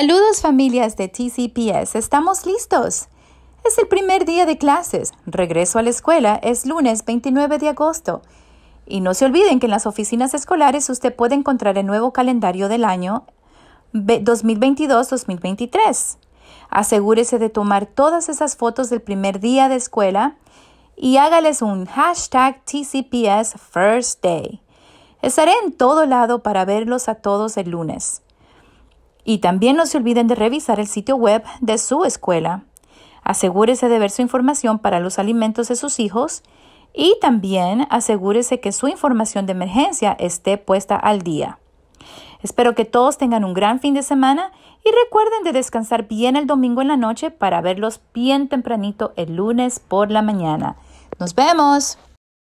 Saludos familias de TCPS, estamos listos. Es el primer día de clases, regreso a la escuela es lunes 29 de agosto. Y no se olviden que en las oficinas escolares usted puede encontrar el nuevo calendario del año 2022-2023. Asegúrese de tomar todas esas fotos del primer día de escuela y hágales un hashtag TCPS First Day. Estaré en todo lado para verlos a todos el lunes. Y también no se olviden de revisar el sitio web de su escuela. Asegúrese de ver su información para los alimentos de sus hijos y también asegúrese que su información de emergencia esté puesta al día. Espero que todos tengan un gran fin de semana y recuerden de descansar bien el domingo en la noche para verlos bien tempranito el lunes por la mañana. Nos vemos.